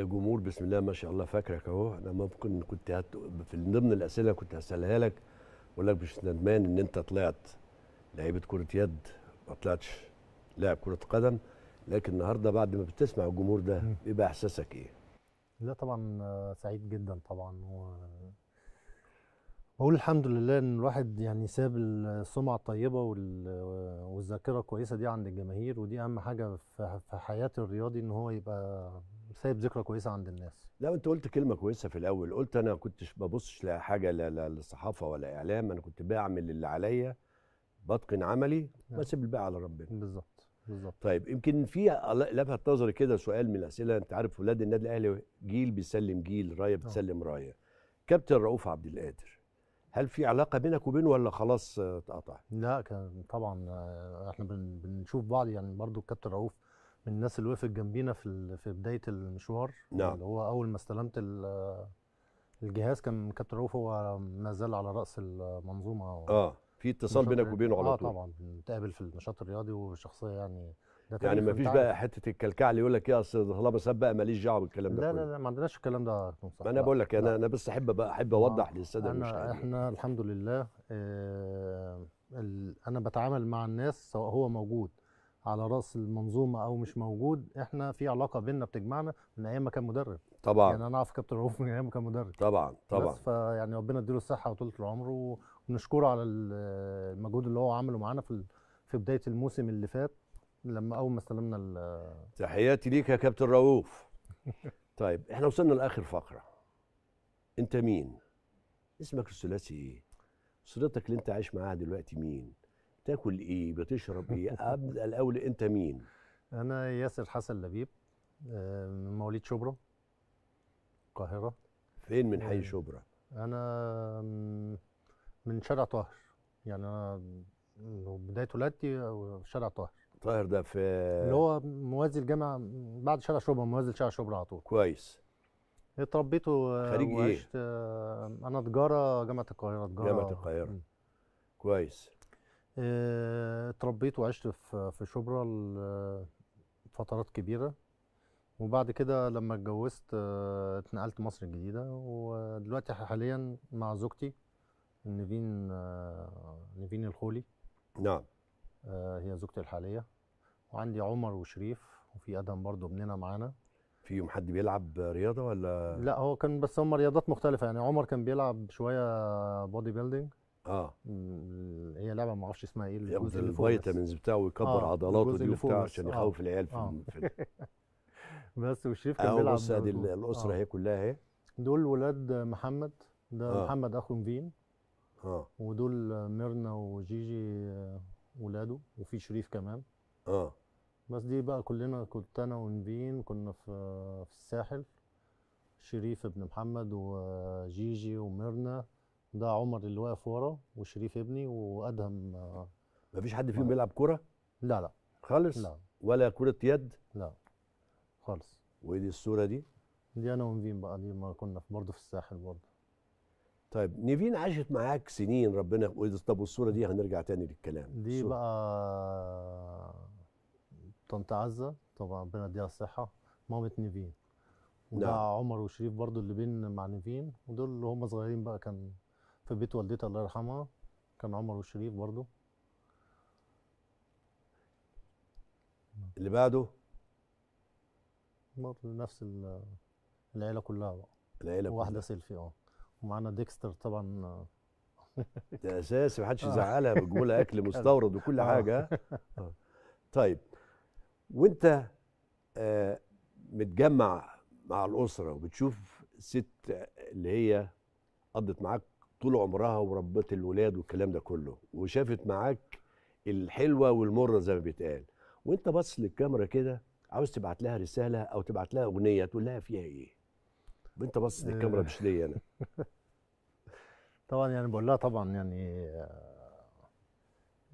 الجمهور بسم الله ما شاء الله فاكرك اهو انا ممكن كنت هت... في ضمن الاسئله كنت هسالها لك اقول لك مش ندمان ان انت طلعت لعيبه كره يد ما طلعتش لاعب كره قدم لكن النهارده بعد ما بتسمع الجمهور ده بيبقى احساسك ايه؟ لا طبعا سعيد جدا طبعا و بقول الحمد لله ان الواحد يعني ساب السمعه الطيبه والذاكره الكويسه دي عند الجماهير ودي اهم حاجه في حياه الرياضي ان هو يبقى سايب ذكرى كويسه عند الناس لا انت قلت كلمه كويسه في الاول قلت انا كنتش ببصش لحاجه لا للصحافه ولا اعلام انا كنت بعمل اللي عليا بتقن عملي نعم. بسيب الباقي على ربنا بالظبط بالظبط طيب يمكن في لفت نظري كده سؤال من الاسئله انت عارف ولاد النادي الاهلي جيل بيسلم جيل رايه آه. بتسلم رايه كابتن رؤوف عبد القادر هل في علاقه بينك وبينه ولا خلاص اتقطع؟ لا كان طبعا آه، احنا بنشوف بعض يعني برضو الكابتن رؤوف من الناس اللي وقفت جنبينا في في بدايه المشوار نعم اللي هو اول ما استلمت الجهاز كان كابتن رؤوف هو ما زال على راس المنظومه اه في اتصال بينك يعني. وبينه على آه، طول اه طبعا بنتقابل في النشاط الرياضي وشخصيه يعني يعني ما فيش بقى حته اللي يقول لك يا اصل طالما ساب بقى ماليش دعوه بالكلام ده لا لا لا ما عندناش الكلام ده ما انا بقول لك انا انا بس احب بقى احب اوضح آه، للساده المشاهدين احنا الحمد لله آه انا بتعامل مع الناس سواء هو موجود على راس المنظومه او مش موجود احنا في علاقه بيننا بتجمعنا من ايام ما كان مدرب طبعا يعني انا اعرف كابتن رؤوف من ايام ما كان مدرب طبعا طبعا بس فيعني ربنا يديله الصحه وطولة العمر ونشكره على المجهود اللي هو عمله معانا في في بدايه الموسم اللي فات لما اول ما استلمنا تحياتي ليك يا كابتن رؤوف طيب احنا وصلنا لاخر فقره انت مين اسمك الثلاثي ايه صديقتك اللي انت عايش معاها دلوقتي مين بتاكل ايه بتشرب ايه ابدا الاول انت مين انا ياسر حسن لبيب من آه، مواليد شبرا القاهره فين من حي آه، شبرا انا من شارع طاهر يعني انا آه، بدايه ولادتي شارع طاهر طاهر ده في اللي هو موازي الجامع بعد شارع شبرا موازي شارع شبرا على طول كويس اتربيت خريج ايه؟ انا تجاره جامعه القاهره تجاره جامعه القاهره كويس آه، اتربيت وعشت في في شبرا فترات كبيره وبعد كده لما اتجوزت آه، اتنقلت مصر الجديده ودلوقتي حاليا مع زوجتي نيفين آه، نيفين الخولي نعم هي زوجتي الحاليه وعندي عمر وشريف وفي ادهم برضو ابننا معانا فيهم حد بيلعب رياضه ولا لا هو كان بس هم رياضات مختلفه يعني عمر كان بيلعب شويه بودي بيلدينج اه هي لعبه ما اعرفش اسمها ايه الجزء اللي فوق الفيتامينز بتاعه ويكبر آه عضلاته دي وبتاع عشان آه. يخوف العيال في, آه. في بس وشريف كان آه، بيلعب بص ادي الاسره آه. هي كلها اهي دول ولاد محمد ده آه. محمد اخو نفين اه ودول ميرنا وجيجي آه، ولاده وفي شريف كمان اه بس دي بقى كلنا كنت انا ونفين كنا في في الساحل شريف ابن محمد وجيجي وميرنا ده عمر اللي واقف ورا وشريف ابني وادهم ما آه، مفيش حد فيهم آه، بيلعب كوره لا لا خالص لا ولا كره يد لا خالص وايه دي الصوره دي دي انا ونفين بقى دي ما كنا برضه في الساحل برضه طيب نيفين عاشت معاك سنين ربنا طب والصوره دي هنرجع تاني للكلام دي الصورة. بقى طنط عزه طبعا ربنا يديها الصحه مامة نيفين وده نعم. عمر وشريف برضه اللي بين مع نيفين ودول اللي هم صغيرين بقى كان في بيت والدتي الله يرحمها كان عمر وشريف برضو اللي بعده برضو نفس العيله كلها بقى العيله واحده سيلفي اه ومعانا ديكستر طبعا ده اساسي محدش آه. يزعلها بيجيبوا لها اكل مستورد وكل آه. حاجه آه. طيب وانت متجمع مع الاسره وبتشوف ست اللي هي قضت معاك طول عمرها وربت الولاد والكلام ده كله وشافت معاك الحلوه والمره زي ما بيتقال وانت بص للكاميرا كده عاوز تبعت لها رساله او تبعت لها اغنيه تقول لها فيها ايه وانت بص للكاميرا آه. مش ليا انا طبعا يعني بقول لها طبعا يعني آه،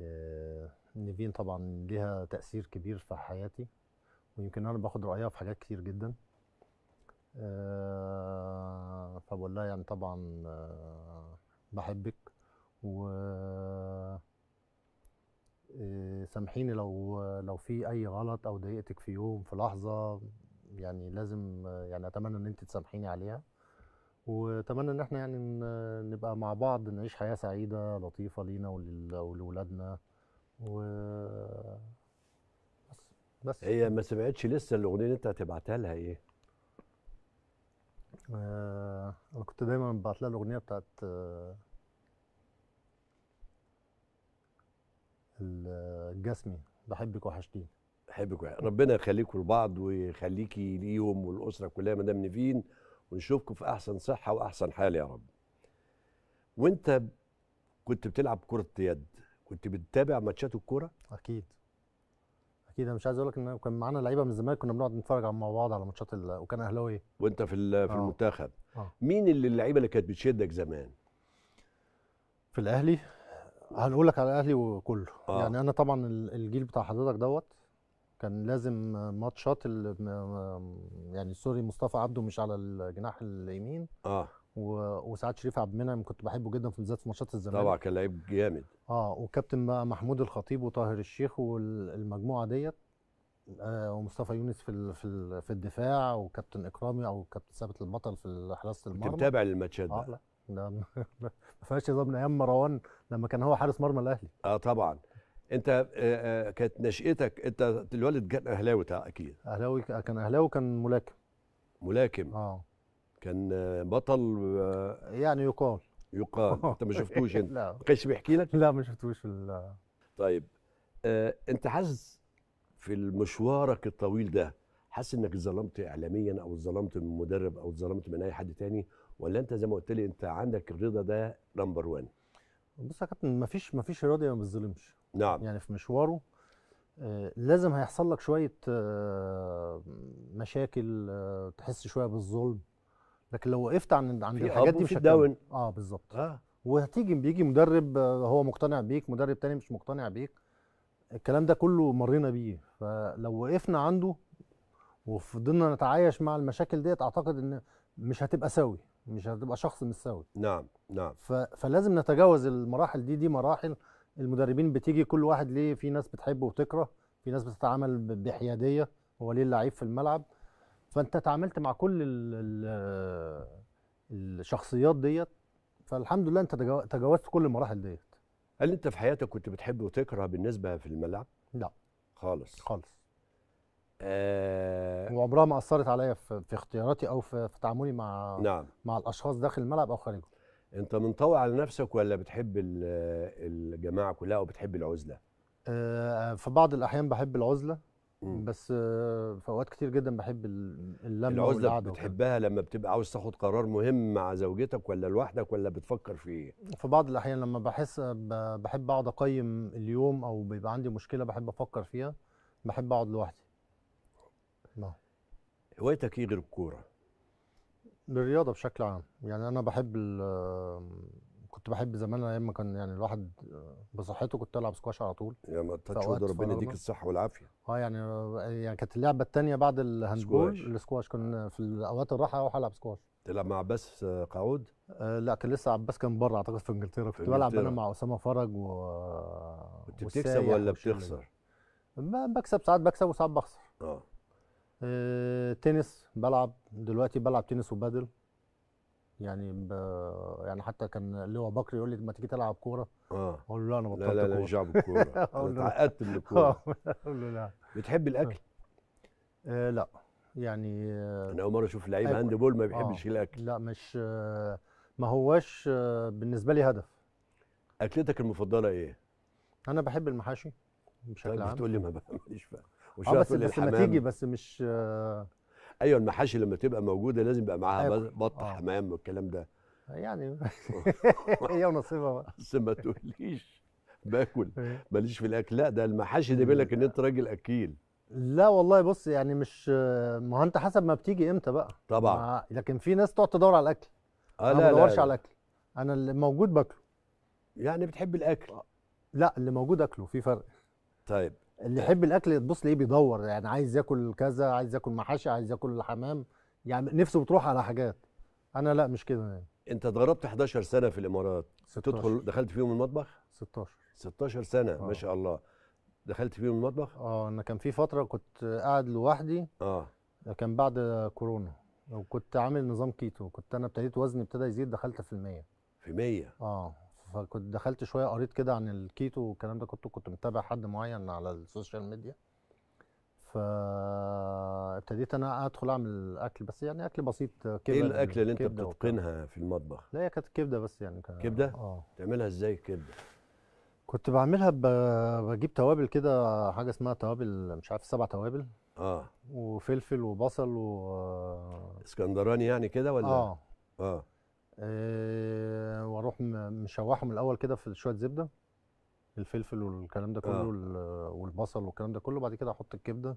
آه، نيفين طبعا ليها تاثير كبير في حياتي ويمكن انا باخد رايها في حاجات كتير جدا آه، فبقول لها يعني طبعا آه، بحبك و آه، سامحيني لو لو في اي غلط او ضايقتك في يوم في لحظه يعني لازم يعني اتمنى ان انت تسامحيني عليها واتمنى ان احنا يعني نبقى مع بعض نعيش حياه سعيده لطيفه لينا ولولادنا و بس بس هي ما سمعتش لسه الاغنيه اللي انت هتبعتها لها ايه؟ آه، انا كنت دايما ببعت لها الاغنيه بتاعت آه، الجسمي بحبك وحشتيني بحبك ربنا يخليكم لبعض ويخليكي ليهم والاسره كلها دام نيفين ونشوفكم في احسن صحه واحسن حال يا رب وانت كنت بتلعب كره يد كنت بتتابع ماتشات الكوره اكيد اكيد انا مش عايز اقول لك ان كان معانا لعيبه من الزمالك كنا بنقعد نتفرج مع بعض على ماتشات آه، وكان اهلاوي وانت في آه، في آه. المنتخب آه. مين اللي اللعيبه اللي كانت بتشدك زمان في الاهلي هنقول لك على الاهلي وكله آه. يعني انا طبعا الجيل بتاع حضرتك دوت كان لازم ماتشات يعني سوري مصطفى عبده مش على الجناح اليمين اه وسعاد شريف عبد المنعم كنت بحبه جدا في بالذات في ماتشات الزمالك طبعا كان لعيب جامد اه وكابتن بقى محمود الخطيب وطاهر الشيخ والمجموعه ديت آه ومصطفى يونس في ال في, ال في الدفاع وكابتن اكرامي او كابتن ثابت البطل في حراسه المرمى كنت متابع الماتشات آه لا ده ما فيهاش هزار من ايام مروان لما كان هو حارس مرمى الاهلي اه طبعا انت آه، آه، كانت نشأتك انت الوالد كان اهلاوي اكيد اهلاوي كان اهلاوي كان ملاكم ملاكم اه كان بطل يعني يقال يقال انت ما شفتوش انت ما كانش بيحكي لك لا ما شفتوش في طيب آه انت حاسس في مشوارك الطويل ده حاسس انك اتظلمت اعلاميا او اتظلمت من مدرب او اتظلمت من اي حد تاني ولا انت زي ما قلت لي انت عندك الرضا ده نمبر 1 بص يا كابتن مفيش مفيش رضا ما بيتظلمش نعم يعني في مشواره آه، لازم هيحصل لك شويه آه، مشاكل آه، تحس شويه بالظلم لكن لو وقفت عند عند الحاجات دي مش داون اه بالظبط اه وهتيجي بيجي مدرب آه، هو مقتنع بيك مدرب تاني مش مقتنع بيك الكلام ده كله مرينا بيه فلو وقفنا عنده وفضلنا نتعايش مع المشاكل ديت اعتقد ان مش هتبقى سوي مش هتبقى شخص مش سوي نعم نعم فلازم نتجاوز المراحل دي دي مراحل المدربين بتيجي كل واحد ليه في ناس بتحبه وتكره في ناس بتتعامل بحياديه هو ليه اللعيب في الملعب فانت تعاملت مع كل ال ال الشخصيات ديت فالحمد لله انت تجاوزت كل المراحل ديت هل انت في حياتك كنت بتحب وتكره بالنسبه في الملعب لا خالص خالص آه وعمرها ما اثرت عليا في, اختياراتي او في, في تعاملي مع نعم. مع الاشخاص داخل الملعب او خارجه انت منطوي على نفسك ولا بتحب الجماعه كلها وبتحب العزله آه في بعض الاحيان بحب العزله بس في اوقات كتير جدا بحب اللمه العزله بتحبها لما بتبقى عاوز تاخد قرار مهم مع زوجتك ولا لوحدك ولا بتفكر في ايه في بعض الاحيان لما بحس بحب اقعد اقيم اليوم او بيبقى عندي مشكله بحب افكر فيها بحب اقعد لوحدي نعم. هوايتك ايه غير الكوره بالرياضه بشكل عام يعني انا بحب كنت بحب زمان ايام ما كان يعني الواحد بصحته كنت العب سكواش على طول يا ما ربنا يديك الصحه والعافيه اه يعني يعني كانت اللعبه الثانيه بعد الهاندبول السكواش كان في اوقات الراحه اروح العب سكواش تلعب مع عباس قعود؟ آه لا كان لسه عباس كان بره اعتقد في انجلترا كنت بلعب انا مع اسامه فرج و كنت بتكسب ولا بتخسر؟ بكسب ساعات بكسب وساعات بخسر اه, آه، تنس بلعب دلوقتي بلعب تنس وبدل يعني ب... يعني حتى كان اللي هو بكر يقول لي ما تيجي تلعب كوره اه اقول له انا بطلت لا لا لا مش الكوره اتعقدت من الكوره اقول له لا بتحب الاكل؟ آه لا يعني آه انا اول مره اشوف لعيب آه، هاند بول ما آه. بيحبش آه الاكل لا مش آه ما هواش آه بالنسبه لي هدف اكلتك المفضله ايه؟ انا بحب المحاشي بشكل طيب عام بتقول لي ما بعملش بقى اه بس بس ما تيجي بس مش آه ايوه المحاشي لما تبقى موجوده لازم يبقى معاها أيوة. بط آه. حمام والكلام ده يعني هي ونصيبها بقى بس ما تقوليش باكل إيه. ماليش في الاكل لا ده المحاشي دي بيقول لك ان انت راجل اكيل لا والله بص يعني مش آه، ما انت حسب ما بتيجي امتى بقى طبعا ما... لكن في ناس تقعد تدور على الاكل آه انا ما بدورش على الاكل انا اللي موجود باكله يعني بتحب الاكل آه، لا اللي موجود اكله في فرق طيب اللي يحب الاكل تبص ليه بيدور يعني عايز ياكل كذا عايز ياكل محاشي عايز ياكل حمام يعني نفسه بتروح على حاجات انا لا مش كده يعني انت اتغربت 11 سنه في الامارات 16. تدخل دخلت فيهم المطبخ 16 16 سنه آه. ما شاء الله دخلت فيهم المطبخ اه انا كان في فتره كنت قاعد لوحدي اه كان بعد كورونا وكنت عامل نظام كيتو كنت انا ابتديت وزني ابتدى يزيد دخلت في المية في 100 اه فكنت دخلت شويه قريت كده عن الكيتو والكلام ده كنت كنت متابع حد معين على السوشيال ميديا فابتديت انا ادخل اعمل اكل بس يعني اكل بسيط كبده ايه الاكل اللي انت بتتقنها في المطبخ؟ لا هي كانت كبده بس يعني كان كبده؟ اه تعملها ازاي الكبده؟ كنت بعملها ب... بجيب توابل كده حاجه اسمها توابل مش عارف سبع توابل اه وفلفل وبصل و اسكندراني يعني كده ولا؟ اه اه آه، واروح مشوحهم الاول كده في شويه زبده الفلفل والكلام ده كله آه. والبصل والكلام ده كله بعد كده احط الكبده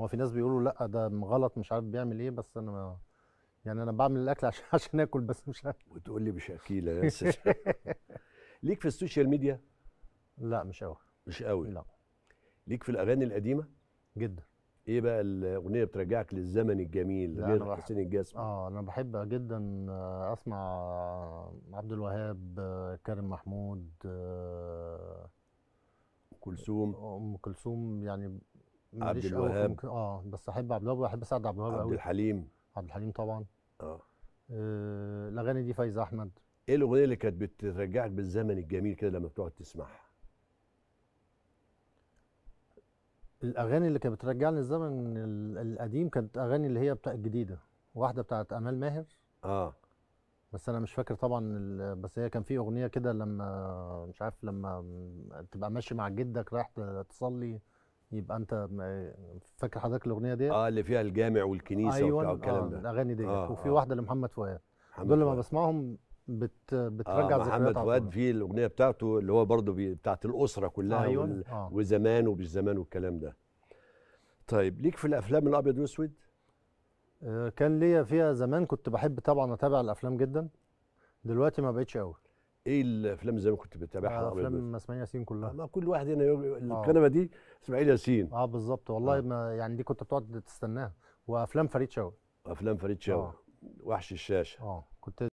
هو في ناس بيقولوا لا ده غلط مش عارف بيعمل ايه بس انا ما يعني انا بعمل الاكل عشان عشان اكل بس مش عارف وتقول لي مش اكيله ليك في السوشيال ميديا لا مش قوي مش قوي لا ليك في الاغاني القديمه جدا ايه بقى الاغنيه بترجعك للزمن الجميل غير حسين الجسمي اه انا بحب جدا اسمع عبد الوهاب كريم محمود آه، ام كلثوم ام كلثوم يعني عبد الوهاب ممكن... اه بس احب عبد الوهاب واحب اسعد عبد الوهاب عبد الحليم عبد الحليم طبعا اه, آه الاغاني دي فايزه احمد ايه الاغنيه اللي كانت بترجعك بالزمن الجميل كده لما بتقعد تسمعها الاغاني اللي كانت بترجعني الزمن القديم كانت اغاني اللي هي بتاع الجديده واحده بتاعت امال ماهر اه بس انا مش فاكر طبعا بس هي كان في اغنيه كده لما مش عارف لما تبقى ماشي مع جدك رايح تصلي يبقى انت فاكر حضرتك الاغنيه دي اه اللي فيها الجامع والكنيسه أيوة والكلام آه ده الاغاني دي آه وفي آه واحده لمحمد فؤاد دول لما بسمعهم بت بترجع آه محمد فؤاد في الاغنيه بتاعته اللي هو برضه بتاعت الاسره كلها أيوة. وال... آه. وزمان ومش زمان والكلام ده طيب ليك في الافلام الابيض والاسود آه كان ليا فيها زمان كنت بحب طبعا اتابع الافلام جدا دلوقتي ما بقتش قوي ايه الافلام زمان كنت بتتابعها آه افلام اسماعيل ياسين كلها آه، ما كل واحد هنا آه. الكنبه دي اسماعيل ياسين اه بالظبط والله آه. ما يعني دي كنت بتقعد تستناها وافلام فريد شوقي افلام فريد شوقي آه. وحش الشاشه اه كنت